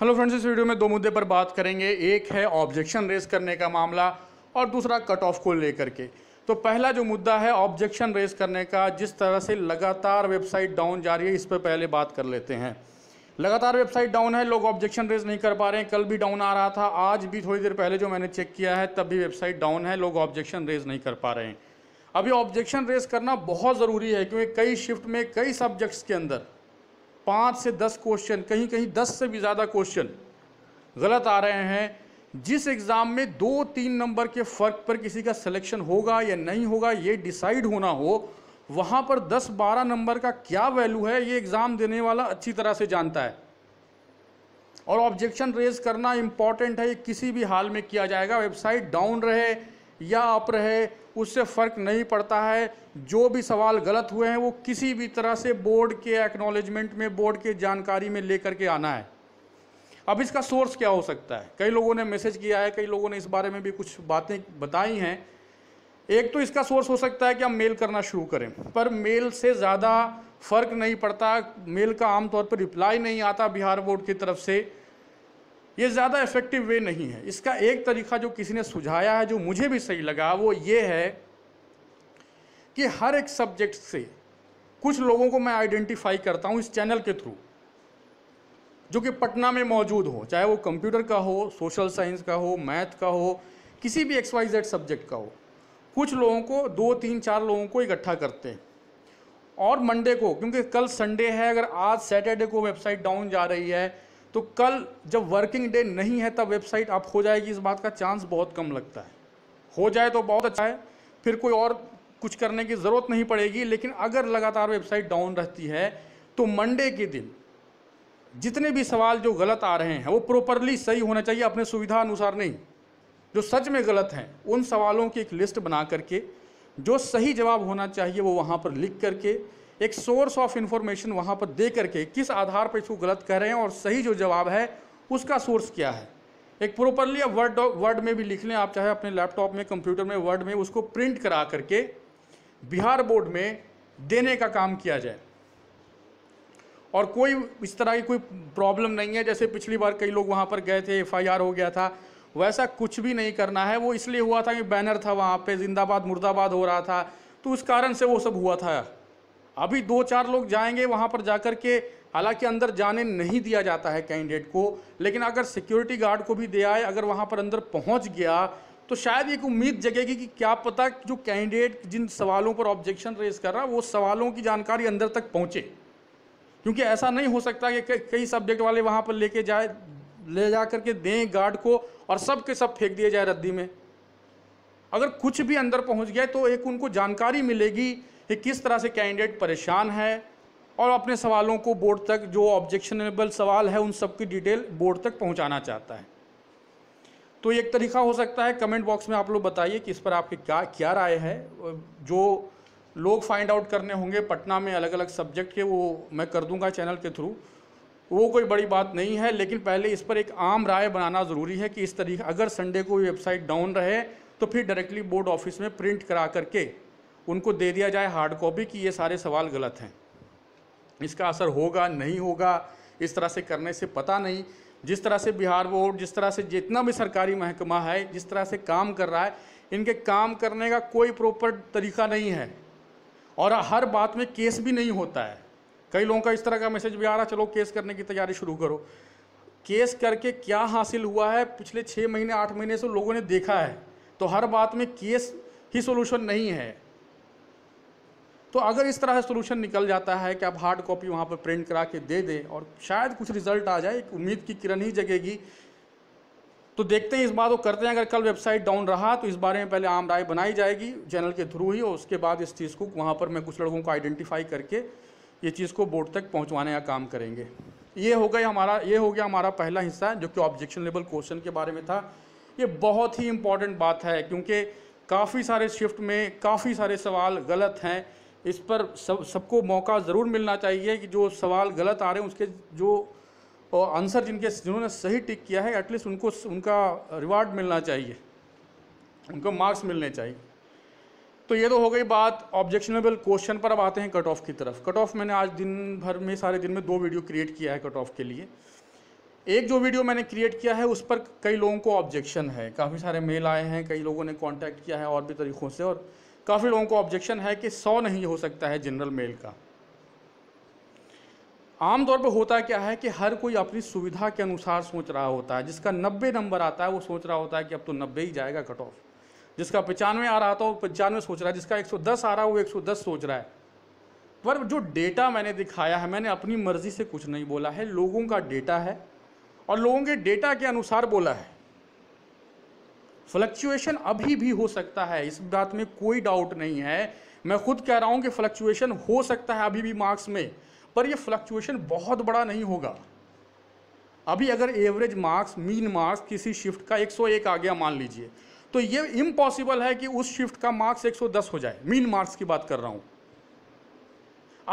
hello friends इस video में दो मुद्दे पर बात करेंगे एक है ऑब्जेक्शन रेस करने का मामला और दूसरा कट ऑफ को लेकर के तो पहला जो मुद्दा है ऑब्जेक्शन रेस करने का जिस तरह से लगातार वेबसाइट डाउन जा रही है इस पर पहले बात कर लेते हैं लगातार वेबसाइट डाउन है लोग ऑब्जेक्शन रेज नहीं कर पा रहे हैं कल भी डाउन आ रहा था आज भी थोड़ी देर पहले जो मैंने चेक किया है तब भी वेबसाइट डाउन है लोग ऑब्जेक्शन रेज नहीं कर पा रहे हैं अभी ऑब्जेक्शन रेस करना बहुत ज़रूरी है क्योंकि कई शिफ्ट में कई सब्जेक्ट्स के अंदर पाँच से दस क्वेश्चन कहीं कहीं दस से भी ज़्यादा क्वेश्चन गलत आ रहे हैं जिस एग्ज़ाम में दो तीन नंबर के फ़र्क पर किसी का सिलेक्शन होगा या नहीं होगा ये डिसाइड होना हो वहाँ पर दस बारह नंबर का क्या वैल्यू है ये एग्ज़ाम देने वाला अच्छी तरह से जानता है और ऑब्जेक्शन रेज करना इम्पॉर्टेंट है ये किसी भी हाल में किया जाएगा वेबसाइट डाउन रहे या अप्र रहे उससे फ़र्क नहीं पड़ता है जो भी सवाल गलत हुए हैं वो किसी भी तरह से बोर्ड के एक्नॉलेजमेंट में बोर्ड के जानकारी में लेकर के आना है अब इसका सोर्स क्या हो सकता है कई लोगों ने मैसेज किया है कई लोगों ने इस बारे में भी कुछ बातें बताई हैं एक तो इसका सोर्स हो सकता है कि हम मेल करना शुरू करें पर मेल से ज़्यादा फ़र्क नहीं पड़ता मेल का आमतौर पर रिप्लाई नहीं आता बिहार बोर्ड की तरफ से ये ज़्यादा इफ़ेक्टिव वे नहीं है इसका एक तरीका जो किसी ने सुझाया है जो मुझे भी सही लगा वो ये है कि हर एक सब्जेक्ट से कुछ लोगों को मैं आइडेंटिफाई करता हूँ इस चैनल के थ्रू जो कि पटना में मौजूद हो चाहे वो कंप्यूटर का हो सोशल साइंस का हो मैथ का हो किसी भी एक्स वाई जेड सब्जेक्ट का हो कुछ लोगों को दो तीन चार लोगों को इकट्ठा करते हैं और मंडे को क्योंकि कल संडे है अगर आज सैटरडे को वेबसाइट डाउन जा रही है तो कल जब वर्किंग डे नहीं है तब वेबसाइट आप हो जाएगी इस बात का चांस बहुत कम लगता है हो जाए तो बहुत अच्छा है फिर कोई और कुछ करने की ज़रूरत नहीं पड़ेगी लेकिन अगर लगातार वेबसाइट डाउन रहती है तो मंडे के दिन जितने भी सवाल जो गलत आ रहे हैं वो प्रॉपरली सही होना चाहिए अपने सुविधा अनुसार नहीं जो सच में गलत हैं उन सवालों की एक लिस्ट बना करके जो सही जवाब होना चाहिए वो वहाँ पर लिख करके एक सोर्स ऑफ इन्फॉर्मेशन वहाँ पर दे करके किस आधार पर इसको गलत कह रहे हैं और सही जो जवाब है उसका सोर्स क्या है एक प्रॉपरली आप वर्ड वर्ड में भी लिख लें आप चाहे अपने लैपटॉप में कंप्यूटर में वर्ड में उसको प्रिंट करा करके बिहार बोर्ड में देने का काम किया जाए और कोई इस तरह की कोई प्रॉब्लम नहीं है जैसे पिछली बार कई लोग वहाँ पर गए थे एफ हो गया था वैसा कुछ भी नहीं करना है वो इसलिए हुआ था कि बैनर था वहाँ पर जिंदाबाद मुर्दाबाद हो रहा था तो उस कारण से वो सब हुआ था अभी दो चार लोग जाएंगे वहाँ पर जाकर के हालांकि अंदर जाने नहीं दिया जाता है कैंडिडेट को लेकिन अगर सिक्योरिटी गार्ड को भी दे आए अगर वहाँ पर अंदर पहुँच गया तो शायद एक उम्मीद जगेगी कि क्या पता जो कैंडिडेट जिन सवालों पर ऑब्जेक्शन रेज कर रहा है वो सवालों की जानकारी अंदर तक पहुँचे क्योंकि ऐसा नहीं हो सकता कि कई सब्जेक्ट वाले वहाँ पर लेके जाए ले जा करके दें गार्ड को और सब के सब फेंक दिए जाए रद्दी में अगर कुछ भी अंदर पहुँच गया तो एक उनको जानकारी मिलेगी कि किस तरह से कैंडिडेट परेशान है और अपने सवालों को बोर्ड तक जो ऑब्जेक्शनेबल सवाल है उन सब की डिटेल बोर्ड तक पहुंचाना चाहता है तो एक तरीका हो सकता है कमेंट बॉक्स में आप लोग बताइए कि इस पर आपकी क्या क्या राय है जो लोग फाइंड आउट करने होंगे पटना में अलग अलग सब्जेक्ट के वो मैं कर दूंगा चैनल के थ्रू वो कोई बड़ी बात नहीं है लेकिन पहले इस पर एक आम राय बनाना ज़रूरी है कि इस तरीके अगर संडे को वेबसाइट डाउन रहे तो फिर डायरेक्टली बोर्ड ऑफिस में प्रिंट करा करके उनको दे दिया जाए हार्ड कॉपी कि ये सारे सवाल गलत हैं इसका असर होगा नहीं होगा इस तरह से करने से पता नहीं जिस तरह से बिहार बोर्ड जिस तरह से जितना भी सरकारी महकमा है जिस तरह से काम कर रहा है इनके काम करने का कोई प्रॉपर तरीका नहीं है और हर बात में केस भी नहीं होता है कई लोगों का इस तरह का मैसेज भी आ रहा चलो केस करने की तैयारी शुरू करो केस करके क्या हासिल हुआ है पिछले छः महीने आठ महीने से लोगों ने देखा है तो हर बात में केस ही सोल्यूशन नहीं है तो अगर इस तरह से सोल्यूशन निकल जाता है कि आप हार्ड कॉपी वहाँ पर प्रिंट करा के दे दें और शायद कुछ रिजल्ट आ जाए एक उम्मीद की किरण ही जगेगी तो देखते हैं इस बात वो करते हैं अगर कल वेबसाइट डाउन रहा तो इस बारे में पहले आम राय बनाई जाएगी चैनल के थ्रू ही और उसके बाद इस चीज़ को वहाँ पर मैं कुछ लड़कों को आइडेंटिफाई करके ये चीज़ को बोर्ड तक पहुँचवाने का काम करेंगे ये हो गया हमारा ये हो गया हमारा पहला हिस्सा जो कि ऑब्जेक्शन लेबल क्वेश्चन के बारे में था ये बहुत ही इंपॉर्टेंट बात है क्योंकि काफ़ी सारे शिफ्ट में काफ़ी सारे सवाल गलत हैं इस पर सब सबको मौका ज़रूर मिलना चाहिए कि जो सवाल गलत आ रहे हैं उसके जो आंसर जिनके जिन्होंने सही टिक किया है एटलीस्ट उनको उनका रिवार्ड मिलना चाहिए उनको मार्क्स मिलने चाहिए तो ये तो हो गई बात ऑब्जेक्शनेबल क्वेश्चन पर अब आते हैं कट ऑफ की तरफ कट ऑफ मैंने आज दिन भर में सारे दिन में दो वीडियो क्रिएट किया है कट ऑफ के लिए एक जो वीडियो मैंने क्रिएट किया है उस पर कई लोगों को ऑब्जेक्शन है काफ़ी सारे मेल आए हैं कई लोगों ने कांटेक्ट किया है और भी तरीक़ों से और काफ़ी लोगों को ऑब्जेक्शन है कि सौ नहीं हो सकता है जनरल मेल का आमतौर पर होता क्या है कि हर कोई अपनी सुविधा के अनुसार सोच रहा होता है जिसका नब्बे नंबर आता है वो सोच रहा होता है कि अब तो नब्बे ही जाएगा कट ऑफ जिसका पचानवे आ रहा था वो पचानवे सोच रहा है जिसका 110 आ रहा है वो 110 सोच रहा है पर जो डेटा मैंने दिखाया है मैंने अपनी मर्ज़ी से कुछ नहीं बोला है लोगों का डेटा है और लोगों के डेटा के अनुसार बोला है फ्लक्चुएशन अभी भी हो सकता है इस बात में कोई डाउट नहीं है मैं खुद कह रहा हूँ कि फ्लक्चुएशन हो सकता है अभी भी मार्क्स में पर यह फ्लक्चुएशन बहुत बड़ा नहीं होगा अभी अगर एवरेज मार्क्स मीन मार्क्स किसी शिफ्ट का 101 आ गया मान लीजिए तो ये इम्पॉसिबल है कि उस शिफ्ट का मार्क्स 110 हो जाए मीन मार्क्स की बात कर रहा हूँ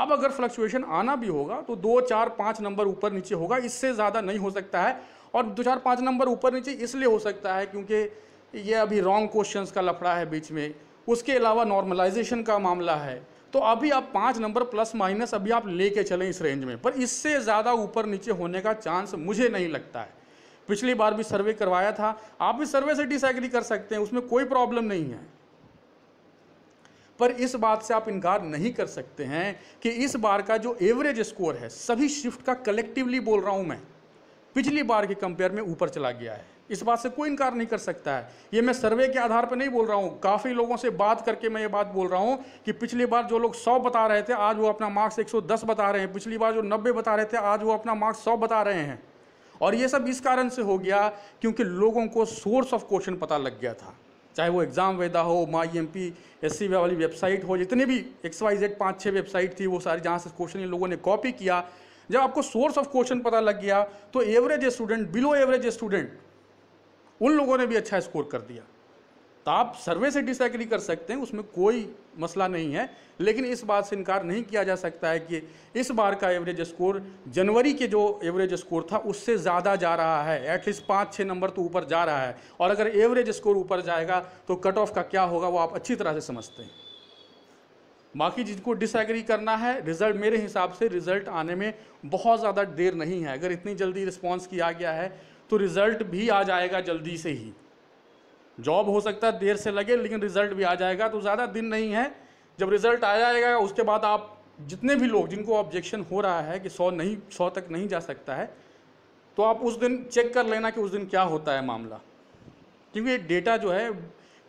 अब अगर फ्लक्चुएशन आना भी होगा तो दो चार पाँच नंबर ऊपर नीचे होगा इससे ज़्यादा नहीं हो सकता है और दो चार पाँच नंबर ऊपर नीचे इसलिए हो सकता है क्योंकि ये अभी रॉन्ग क्वेश्चंस का लफड़ा है बीच में उसके अलावा नॉर्मलाइजेशन का मामला है तो अभी आप पाँच नंबर प्लस माइनस अभी आप लेके चलें इस रेंज में पर इससे ज़्यादा ऊपर नीचे होने का चांस मुझे नहीं लगता है पिछली बार भी सर्वे करवाया था आप भी सर्वे से डिसग्री कर सकते हैं उसमें कोई प्रॉब्लम नहीं है पर इस बात से आप इनकार नहीं कर सकते हैं कि इस बार का जो एवरेज स्कोर है सभी शिफ्ट का कलेक्टिवली बोल रहा हूं मैं पिछली बार के कंपेयर में ऊपर चला गया है इस बात से कोई इनकार नहीं कर सकता है ये मैं सर्वे के आधार पर नहीं बोल रहा हूँ काफ़ी लोगों से बात करके मैं ये बात बोल रहा हूँ कि पिछली बार जो लोग 100 बता रहे थे आज वो अपना मार्क्स 110 बता रहे हैं पिछली बार जो 90 बता रहे थे आज वो अपना मार्क्स सौ बता रहे हैं और ये सब इस कारण से हो गया क्योंकि लोगों को सोर्स ऑफ क्वेश्चन पता लग गया था चाहे वो एग्ज़ाम वेदा हो my M P S C वाली वेबसाइट हो जितनी भी एक्स वाई जेड पाँच छः वेबसाइट थी वो सारी जहाँ से क्वेश्चन इन लोगों ने कॉपी किया जब आपको सोर्स ऑफ क्वेश्चन पता लग गया तो average student below average student उन लोगों ने भी अच्छा स्कोर कर दिया तो आप सर्वे से डिसग्री कर सकते हैं उसमें कोई मसला नहीं है लेकिन इस बात से इनकार नहीं किया जा सकता है कि इस बार का एवरेज स्कोर जनवरी के जो एवरेज स्कोर था उससे ज़्यादा जा रहा है एटलीस्ट पाँच छः नंबर तो ऊपर जा रहा है और अगर एवरेज स्कोर ऊपर जाएगा तो कट ऑफ का क्या होगा वो आप अच्छी तरह से समझते हैं बाकी जिनको डिसएग्री करना है रिजल्ट मेरे हिसाब से रिजल्ट आने में बहुत ज़्यादा देर नहीं है अगर इतनी जल्दी रिस्पॉन्स किया गया है तो रिज़ल्ट भी आ जाएगा जल्दी से ही जॉब हो सकता है देर से लगे लेकिन रिज़ल्ट भी आ जाएगा तो ज़्यादा दिन नहीं है जब रिज़ल्ट आ जाएगा उसके बाद आप जितने भी लोग जिनको ऑब्जेक्शन हो रहा है कि सौ नहीं सौ तक नहीं जा सकता है तो आप उस दिन चेक कर लेना कि उस दिन क्या होता है मामला क्योंकि डेटा जो है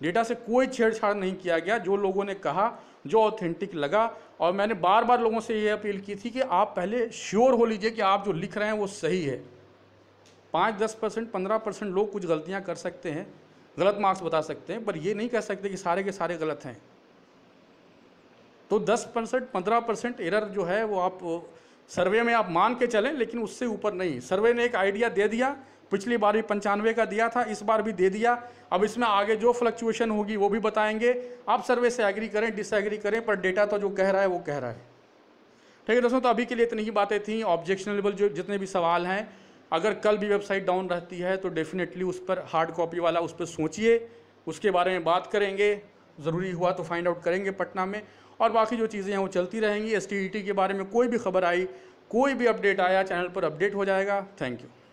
डेटा से कोई छेड़छाड़ नहीं किया गया जो लोगों ने कहा जो ऑथेंटिक लगा और मैंने बार बार लोगों से ये अपील की थी कि आप पहले श्योर हो लीजिए कि आप जो लिख रहे हैं वो सही है पाँच दस परसेंट पंद्रह परसेंट लोग कुछ गलतियाँ कर सकते हैं गलत मार्क्स बता सकते हैं पर ये नहीं कह सकते कि सारे के सारे गलत हैं तो दस परसेंट पंद्रह परसेंट एरर जो है वो आप सर्वे में आप मान के चलें लेकिन उससे ऊपर नहीं सर्वे ने एक आइडिया दे दिया पिछली बार भी पंचानवे का दिया था इस बार भी दे दिया अब इसमें आगे जो फ्लक्चुएशन होगी वो भी बताएंगे आप सर्वे से एग्री करें डिसएग्री करें पर डेटा तो जो कह रहा है वो कह रहा है ठीक है दोस्तों तो अभी के लिए इतनी ही बातें थी ऑब्जेक्शनेबल जो जितने भी सवाल हैं अगर कल भी वेबसाइट डाउन रहती है तो डेफिनेटली उस पर हार्ड कॉपी वाला उस पर सोचिए उसके बारे में बात करेंगे ज़रूरी हुआ तो फाइंड आउट करेंगे पटना में और बाकी जो चीज़ें हैं वो चलती रहेंगी एस e के बारे में कोई भी खबर आई कोई भी अपडेट आया चैनल पर अपडेट हो जाएगा थैंक यू